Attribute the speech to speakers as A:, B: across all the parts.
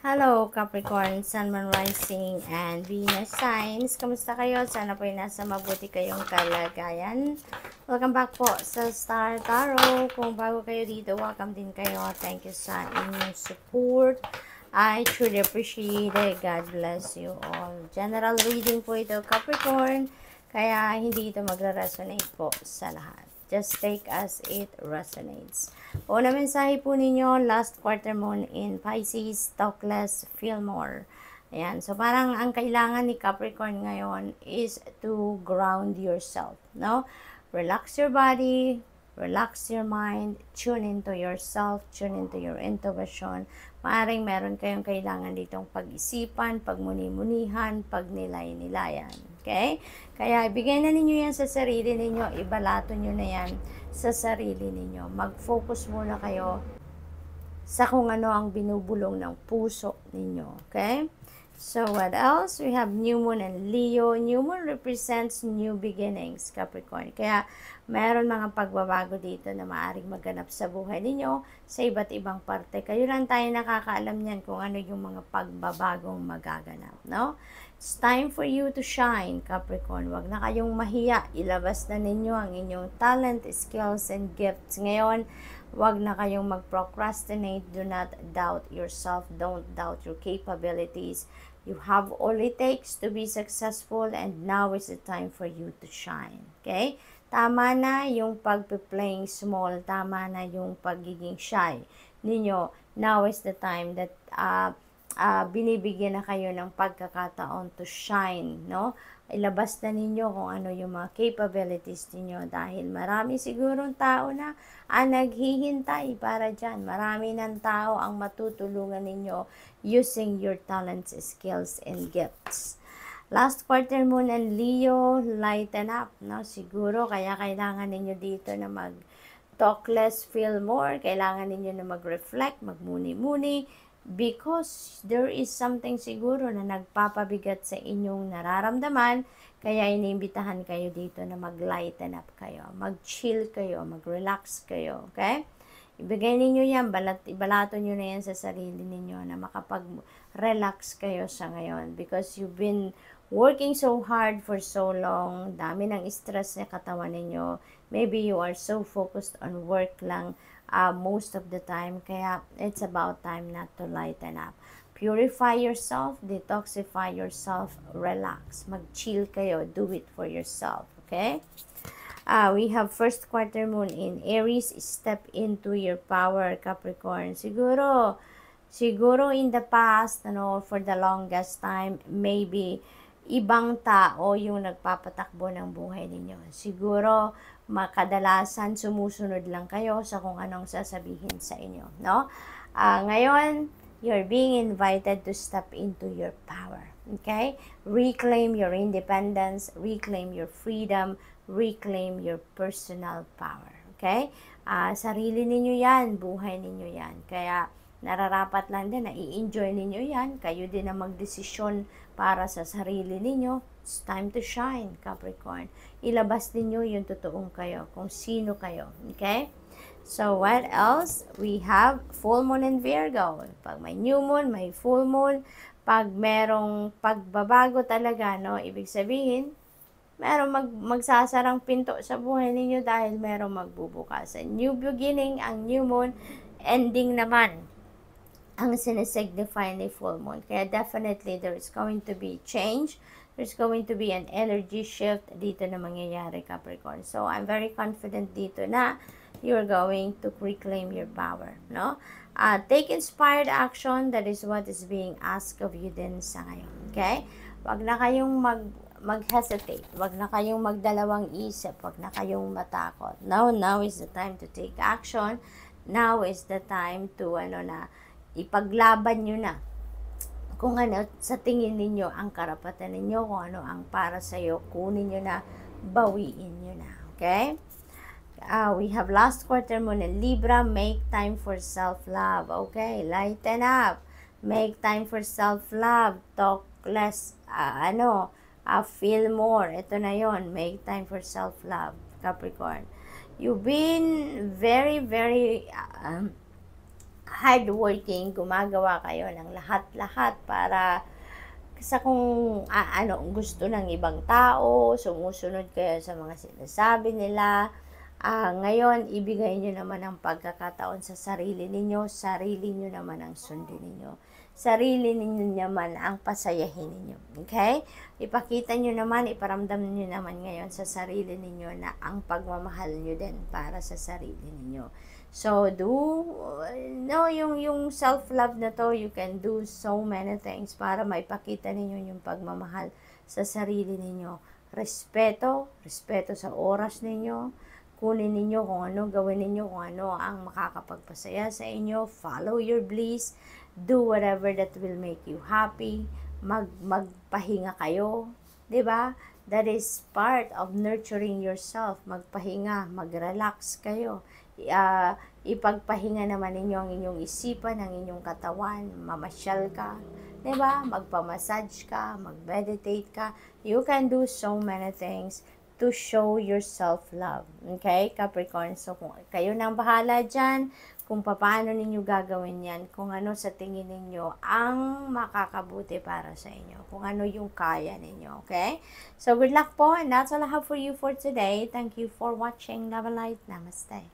A: Hello Capricorn, Sun, Moon, Rising, and Venus signs. Kamusta kayo? Sana po ay nasa mabuti kayong kalagayan. Welcome back po sa Star Tarot. Kung bago kayo dito, welcome din kayo. Thank you sa inyong support. I truly appreciate it. God bless you all. General reading po ito, Capricorn. Kaya hindi ito magre resonate po sa lahat. Just take as it resonates. Una mensahe po ninyo, last quarter moon in Pisces, talk less, feel more. Ayan. So, parang ang kailangan ni Capricorn ngayon is to ground yourself, no? Relax your body, relax your mind, tune into yourself, tune into your intuition. Maaring meron kayong kailangan ditong pag-isipan, pagmunimunihan, pagnilay-nilayan. Okay? Kaya ibigay na ninyo yan sa sarili ninyo, ibalato nyo na yan sa sarili ninyo. Mag-focus muna kayo sa kung ano ang binubulong ng puso ninyo. Okay? So, what else? We have New Moon and Leo. New Moon represents new beginnings, Capricorn. Kaya, meron mga pagbabago dito na maaaring maganap sa buhay ninyo sa iba't ibang parte. Kayo lang tayo nakakaalam niyan kung ano yung mga pagbabagong magaganap, no? It's time for you to shine, Capricorn. Huwag na kayong mahiya. Ilabas na ninyo ang inyong talent, skills, and gifts. Ngayon, huwag na kayong mag-procrastinate. Do not doubt yourself. Don't doubt your capabilities. You have all it takes to be successful and now is the time for you to shine. Okay? Tama na yung pagpe-playing small. Tama na yung pagiging shy ninyo. Now is the time that... Uh, uh, binibigyan na kayo ng pagkakataon to shine, no? Ilabas na ninyo kung ano yung mga capabilities niyo dahil marami sigurong tao na ang ah, naghihintay para dyan. Marami ng tao ang matutulungan ninyo using your talents, skills, and gifts. Last quarter moon and Leo, lighten up, no? Siguro, kaya kailangan ninyo dito na mag talk less, feel more. Kailangan ninyo na mag-reflect, magmuni-muni, because there is something siguro na nagpapabigat sa inyong nararamdaman, kaya iniimbitahan kayo dito na mag-lighten up kayo, mag-chill kayo, mag-relax kayo, okay? Ibigay ninyo yan, balat, ibalato nyo na yan sa sarili ninyo na makapag-relax kayo sa ngayon because you've been working so hard for so long, dami ng stress na katawan ninyo, maybe you are so focused on work lang, uh, most of the time. Kaya it's about time not to lighten up. Purify yourself, detoxify yourself, relax. Mag-chill kayo. Do it for yourself. Okay? Uh, we have first quarter moon in Aries. Step into your power, Capricorn. Siguro, siguro in the past, ano, for the longest time, maybe ibang tao yung nagpapatakbo ng buhay ninyo. Siguro, makadalasan sumusunod lang kayo sa kung anong sasabihin sa inyo, no? Uh, ngayon, you're being invited to step into your power, okay? Reclaim your independence, reclaim your freedom, reclaim your personal power, okay? Uh, sarili ninyo yan, buhay ninyo yan. Kaya, nararapat lang din na i-enjoy ninyo yan. Kayo din ang magdesisyon para sa sarili ninyo It's time to shine, Capricorn. Ilabas ninyo yung totoong kayo, kung sino kayo. Okay? So, what else? We have full moon in Virgo. Pag may new moon, may full moon. Pag merong pagbabago talaga, no? Ibig sabihin, merong mag, magsasarang pinto sa buhay ninyo dahil merong magbubukas. new beginning, ang new moon, ending naman ang sinisignify ni full moon. Kaya definitely there is going to be change, there's going to be an energy shift dito na mangyayari Capricorn. So, I'm very confident dito na you're going to reclaim your power, no? Uh, take inspired action, that is what is being asked of you din sa ngayon, okay? Huwag na kayong mag mag-hesitate. Huwag na kayong magdalawang isip. Huwag na kayong matakot. Now, now is the time to take action. Now is the time to, ano na, ipaglaban nyo na kung ano sa tingin ninyo ang karapatan ninyo, kung ano ang para sa iyo, kunin niyo na, bawiin niyo na. Okay? Uh, we have last quarter moon in Libra, make time for self-love. Okay, lighten up. Make time for self-love. Talk less, uh, ano, uh, feel more. Ito na yon make time for self-love, Capricorn. You've been very, very, uh, hardworking, gumagawa kayo ng lahat-lahat para sa kung ah, ano gusto ng ibang tao, sumusunod kayo sa mga sinasabi nila. Ah, ngayon, ibigay nyo naman ang pagkakataon sa sarili ninyo, sarili nyo naman ang sundin ninyo. Sarili ninyo naman ang pasayahin ninyo. Okay? Ipakita nyo naman, iparamdam nyo naman ngayon sa sarili ninyo na ang pagmamahal nyo din para sa sarili ninyo So do no yung yung self love na to you can do so many things para maipakita ninyo yung pagmamahal sa sarili ninyo. Respeto, respeto sa oras ninyo. Kunin ninyo kung ano, gawin ninyo kung ano ang makakapagpasaya sa inyo. Follow your bliss. Do whatever that will make you happy. Mag magpahinga kayo, 'di ba? That is part of nurturing yourself. Magpahinga, mag-relax kayo uh, ipagpahinga naman ninyo ang inyong isipan, ang inyong katawan, mamasyal ka, di ba? Diba? Magpamassage ka, magmeditate ka. You can do so many things to show your self-love. Okay, Capricorn? So, kung kayo nang bahala dyan, kung paano ninyo gagawin yan, kung ano sa tingin ninyo ang makakabuti para sa inyo, kung ano yung kaya ninyo, okay? So, good luck po, and that's all I have for you for today. Thank you for watching. Love and light. Namaste.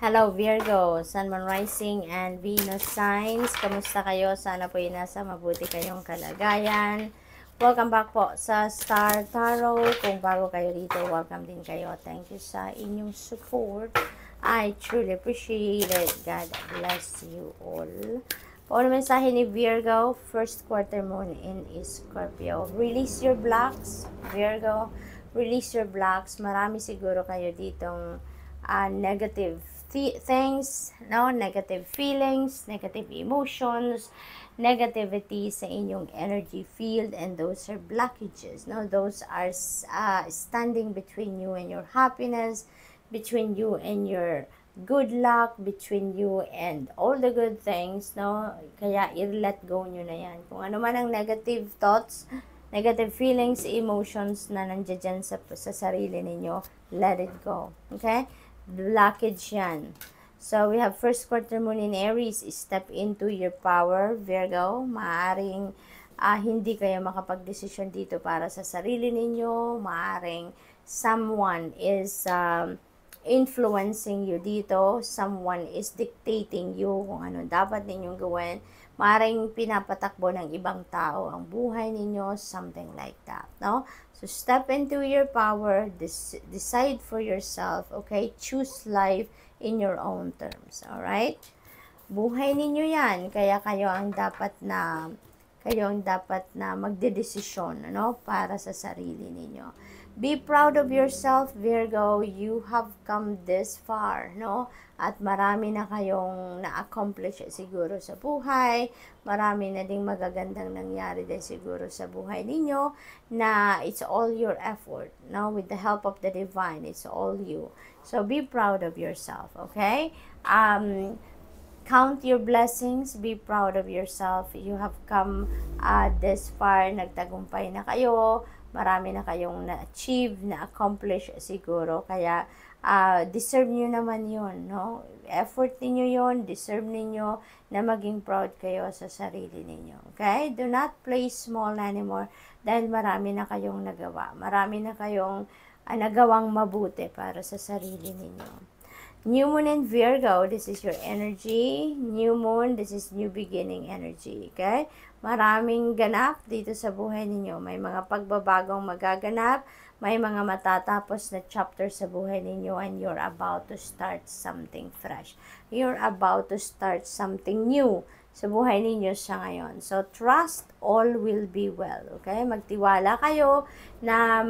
A: Hello Virgo, Sun, Moon, Rising, and Venus signs. Kamusta kayo? Sana po yung nasa mabuti kayong kalagayan. Welcome back po sa Star Tarot. Kung bago kayo dito, welcome din kayo. Thank you sa inyong support. I truly appreciate it. God bless you all. Paano mensahe ni Virgo, first quarter moon in Scorpio. Release your blocks, Virgo. Release your blocks. Marami siguro kayo ditong uh, negative th things, no? negative feelings, negative emotions, negativity sa inyong energy field and those are blockages. No? Those are uh, standing between you and your happiness, between you and your good luck between you and all the good things, no? Kaya i-let go nyo na yan. Kung ano man ang negative thoughts, negative feelings, emotions na nandiyan sa, sa sarili ninyo, let it go. Okay? blockage yan. So, we have first quarter moon in Aries. Step into your power, Virgo. Maaring uh, hindi kayo makapag-desisyon dito para sa sarili ninyo. Maaring someone is um, influencing you dito. Someone is dictating you kung ano dapat ninyong gawin. Maaring pinapatakbo ng ibang tao ang buhay ninyo, something like that. No? So step into your power, decide for yourself, okay? Choose life in your own terms, all right? Buhay ninyo 'yan, kaya kayo ang dapat na kayo ang dapat na magdedesisyon, ano, para sa sarili ninyo. Be proud of yourself, Virgo. You have come this far, no? At marami na kayong na-accomplish siguro sa buhay. Marami na ding magagandang nangyari din siguro sa buhay ninyo na it's all your effort, no? With the help of the divine, it's all you. So, be proud of yourself, okay? Um, Count your blessings, be proud of yourself. You have come uh, this far, nagtagumpay na kayo, marami na kayong na-achieve, na-accomplish siguro. Kaya, uh, deserve nyo naman yon no? Effort niyo yon deserve niyo na maging proud kayo sa sarili niyo. Okay? Do not play small anymore dahil marami na kayong nagawa. Marami na kayong uh, nagawang mabuti para sa sarili niyo. New Moon and Virgo, this is your energy. New Moon, this is new beginning energy. Okay? Maraming ganap dito sa buhay ninyo. May mga pagbabagong magaganap. May mga matatapos na chapter sa buhay ninyo and you're about to start something fresh. You're about to start something new sa buhay ninyo sa ngayon. So, trust all will be well. Okay? Magtiwala kayo na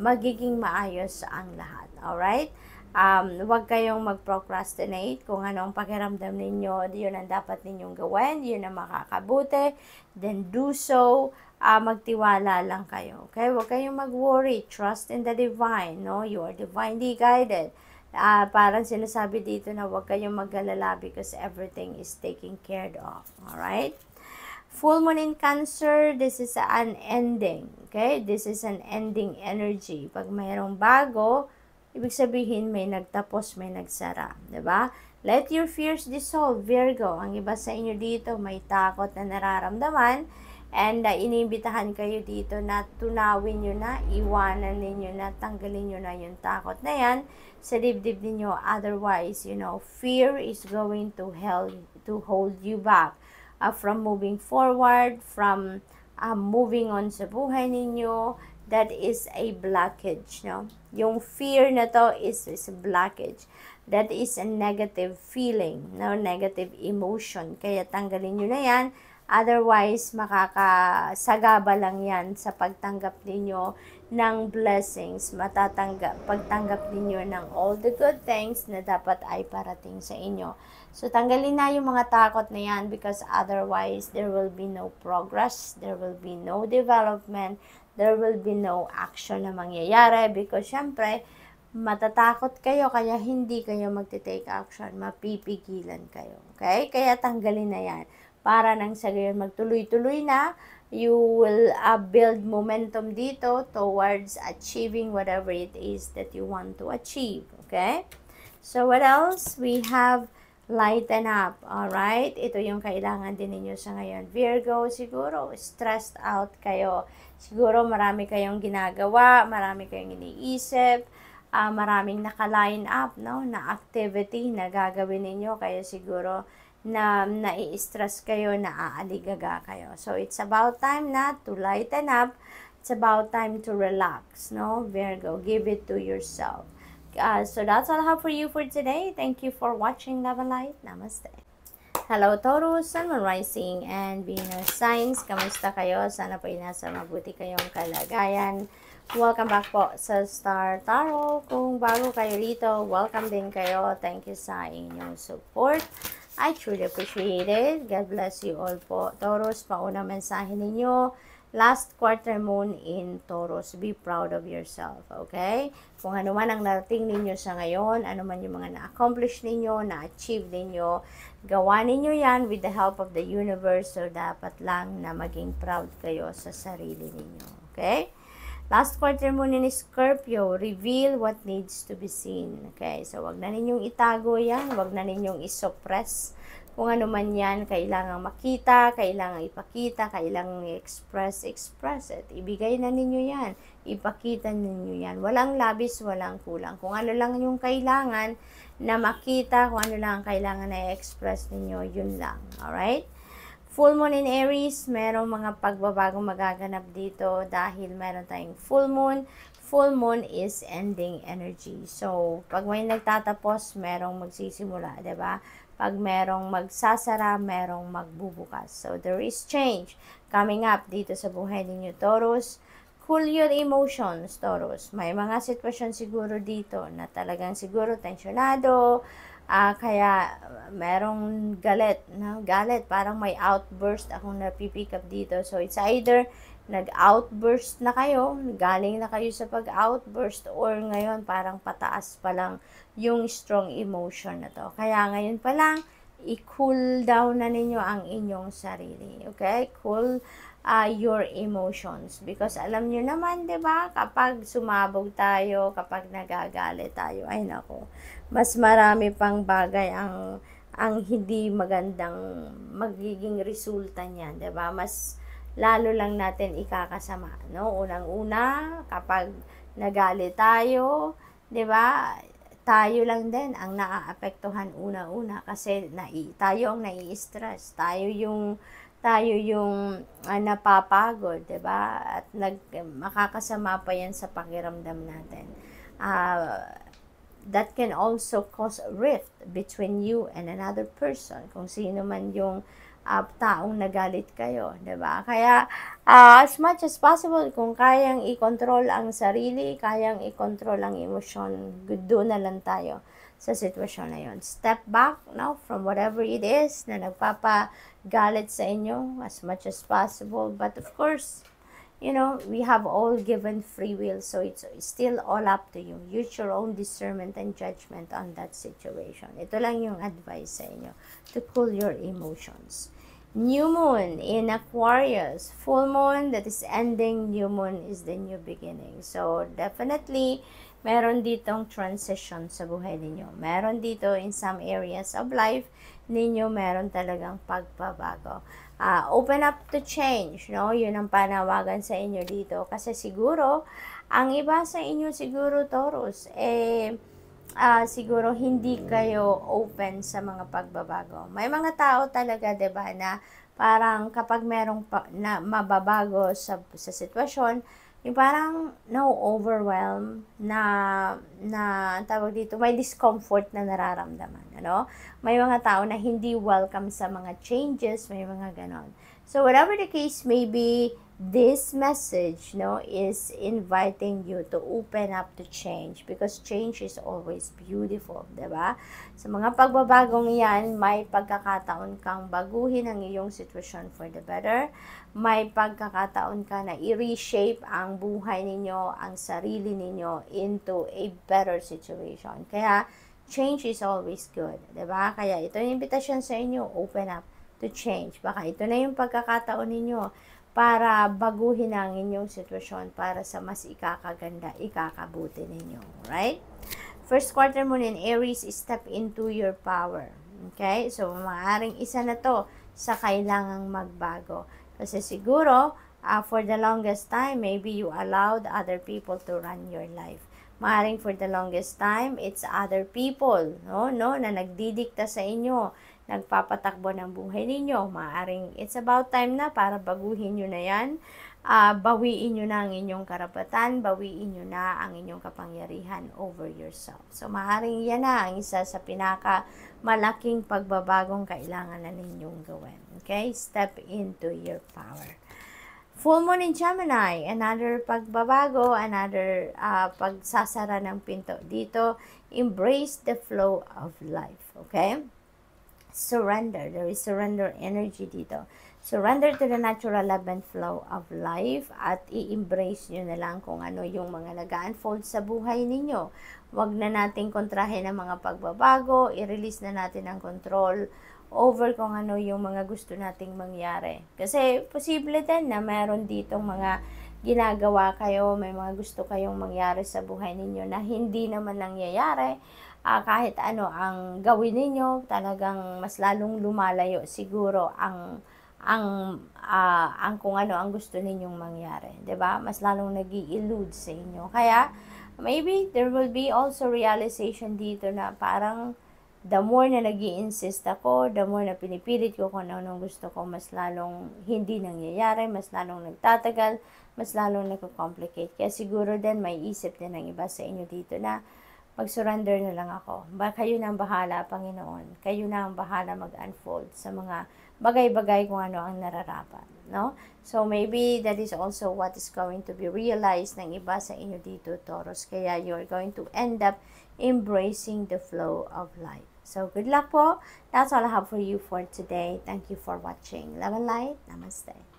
A: magiging maayos ang lahat. Alright? um, huwag kayong mag-procrastinate kung anong pakiramdam ninyo, yun ang dapat ninyong gawin, yun ang makakabuti, then do so, uh, magtiwala lang kayo. Okay? Huwag kayong mag-worry. Trust in the divine. No? You are divinely guided. Uh, parang sinasabi dito na huwag kayong mag-alala because everything is taken care of. Alright? Full moon in Cancer, this is an ending. Okay? This is an ending energy. Pag mayroong bago, Ibig sabihin, may nagtapos, may nagsara. ba? Diba? Let your fears dissolve, Virgo. Ang iba sa inyo dito may takot na nararamdaman and uh, iniimbitahan kayo dito na tunawin nyo na, iwanan ninyo na, tanggalin nyo na yung takot na yan sa dibdib ninyo. Otherwise, you know, fear is going to, hell, to hold you back uh, from moving forward, from uh, moving on sa buhay ninyo, that is a blockage, no? Yung fear na to is, is a blockage. That is a negative feeling, no? Negative emotion. Kaya tanggalin niyo na yan. Otherwise, makakasagaba lang yan sa pagtanggap ninyo ng blessings, matatanggap, pagtanggap ninyo ng all the good things na dapat ay parating sa inyo. So, tanggalin na yung mga takot na yan because otherwise, there will be no progress, there will be no development, there will be no action na mangyayari because syempre, matatakot kayo kaya hindi kayo magte-take action, mapipigilan kayo. Okay? Kaya tanggalin na yan. Para nang sa gayon magtuloy-tuloy na, you will uh, build momentum dito towards achieving whatever it is that you want to achieve. Okay? So what else? We have lighten up. All right? Ito yung kailangan din ninyo sa ngayon. Virgo, siguro stressed out kayo. Siguro marami kayong ginagawa, marami kayong iniisip, uh, maraming naka-line up, no? Na activity na gagawin ninyo. Kaya siguro na nai-stress kayo, naaaligaga kayo. So, it's about time na to lighten up. It's about time to relax, no? Virgo, give it to yourself. Uh, so that's all I have for you for today. Thank you for watching Love and Light. Namaste. Hello Taurus, Sun Moon Rising and Venus Signs. Kamusta kayo? Sana po nasa mabuti kayong kalagayan. Welcome back po sa Star Tarot. Kung bago kayo dito, welcome din kayo. Thank you sa inyong support. I truly appreciate it. God bless you all po. Taurus, paunang mensahe ninyo last quarter moon in Taurus. Be proud of yourself, okay? Kung ano man ang narating ninyo sa ngayon, ano man yung mga na-accomplish ninyo, na-achieve ninyo, gawa ninyo yan with the help of the universe. So, dapat lang na maging proud kayo sa sarili ninyo, okay? Last quarter moon in Scorpio, reveal what needs to be seen. Okay, so wag na ninyong itago yan, wag na ninyong isuppress kung ano man yan, kailangan makita, kailangan ipakita, kailangan i express, express it. Ibigay na ninyo yan, ipakita ninyo yan. Walang labis, walang kulang. Kung ano lang yung kailangan na makita, kung ano lang kailangan na i express ninyo, yun lang. Alright? Full moon in Aries, merong mga pagbabago magaganap dito dahil meron tayong full moon. Full moon is ending energy. So, pag may nagtatapos, merong magsisimula, ba? Diba? Pag merong magsasara, merong magbubukas. So, there is change coming up dito sa buhay ninyo, Taurus. Cool your emotions, Taurus. May mga sitwasyon siguro dito na talagang siguro tensionado, uh, ah, kaya merong galit, no? galit, parang may outburst akong napipick up dito. So, it's either nag-outburst na kayo, galing na kayo sa pag-outburst or ngayon parang pataas pa lang yung strong emotion na to. Kaya ngayon pa lang, i-cool down na ninyo ang inyong sarili. Okay? Cool uh, your emotions. Because alam nyo naman, di ba, kapag sumabog tayo, kapag nagagalit tayo, ay nako, mas marami pang bagay ang ang hindi magandang magiging resulta niyan, 'di ba? Mas lalo lang natin ikakasama, no? Unang-una, kapag nagali tayo, 'di ba? Tayo lang din ang naaapektuhan una-una kasi nai, tayo ang nai-stress, tayo yung tayo yung uh, napapagod, 'di ba? At nag makakasama pa 'yan sa pakiramdam natin. Uh, that can also cause a rift between you and another person kung sino man yung uh, taong nagalit kayo, 'di ba? Kaya uh, as much as possible kung kayang i-control ang sarili, kayang i-control ang emosyon, do na lang tayo sa sitwasyon na yon. Step back now from whatever it is na nagpapa galit sa inyo as much as possible. But of course, you know, we have all given free will, so it's still all up to you. Use your own discernment and judgment on that situation. Ito lang yung advice sa inyo, to cool your emotions. New moon in Aquarius. Full moon that is ending, new moon is the new beginning. So, definitely, meron ditong transition sa buhay ninyo. Meron dito in some areas of life ninyo, meron talagang pagbabago uh, open up to change, no? Yun ang panawagan sa inyo dito. Kasi siguro, ang iba sa inyo siguro, Taurus, eh, uh, siguro hindi kayo open sa mga pagbabago. May mga tao talaga, 'di ba, na parang kapag merong pa, na mababago sa sa sitwasyon, yung parang na-overwhelm, na, na, tawag dito, may discomfort na nararamdaman, ano? May mga tao na hindi welcome sa mga changes, may mga ganon. So whatever the case may be, this message no is inviting you to open up to change because change is always beautiful, 'di ba? Sa mga pagbabagong 'yan, may pagkakataon kang baguhin ang iyong sitwasyon for the better. May pagkakataon ka na i-reshape ang buhay ninyo, ang sarili ninyo into a better situation. Kaya change is always good, 'di ba? Kaya ito yung invitation sa inyo, open up to change. Baka ito na yung pagkakataon ninyo para baguhin ang inyong sitwasyon para sa mas ikakaganda, ikakabuti ninyo. Right? First quarter mo in Aries, step into your power. Okay? So, maaaring isa na to sa kailangang magbago. Kasi siguro, uh, for the longest time, maybe you allowed other people to run your life. Maaring for the longest time, it's other people, no, no, na nagdidikta sa inyo nagpapatakbo ng buhay ninyo. Maaring it's about time na para baguhin nyo na yan. Uh, bawiin nyo na ang inyong karapatan, bawiin nyo na ang inyong kapangyarihan over yourself. So, maaaring yan na ang isa sa pinaka malaking pagbabagong kailangan na ninyong gawin. Okay? Step into your power. Full moon in Gemini, another pagbabago, another uh, pagsasara ng pinto dito. Embrace the flow of life. Okay? surrender. There is surrender energy dito. Surrender to the natural love and flow of life at i-embrace nyo na lang kung ano yung mga nag-unfold sa buhay ninyo. Huwag na nating kontrahin ang mga pagbabago, i-release na natin ang control over kung ano yung mga gusto nating mangyari. Kasi posible din na meron ditong mga ginagawa kayo, may mga gusto kayong mangyari sa buhay ninyo na hindi naman nangyayari uh, kahit ano ang gawin ninyo, talagang mas lalong lumalayo siguro ang ang uh, ang kung ano ang gusto ninyong mangyari, 'di ba? Mas lalong nagii elude sa inyo. Kaya maybe there will be also realization dito na parang the more na nag insist ako, the more na pinipilit ko kung anong gusto ko, mas lalong hindi nangyayari, mas lalong nagtatagal, mas lalong nagko-complicate. Kaya siguro din may isip din ng iba sa inyo dito na mag-surrender na lang ako. Ba, kayo na ang bahala, Panginoon. Kayo na ang bahala mag-unfold sa mga bagay-bagay kung ano ang nararapat. No? So, maybe that is also what is going to be realized ng iba sa inyo dito, Taurus. Kaya you are going to end up embracing the flow of life. So, good luck po. That's all I have for you for today. Thank you for watching. Love and light. Namaste.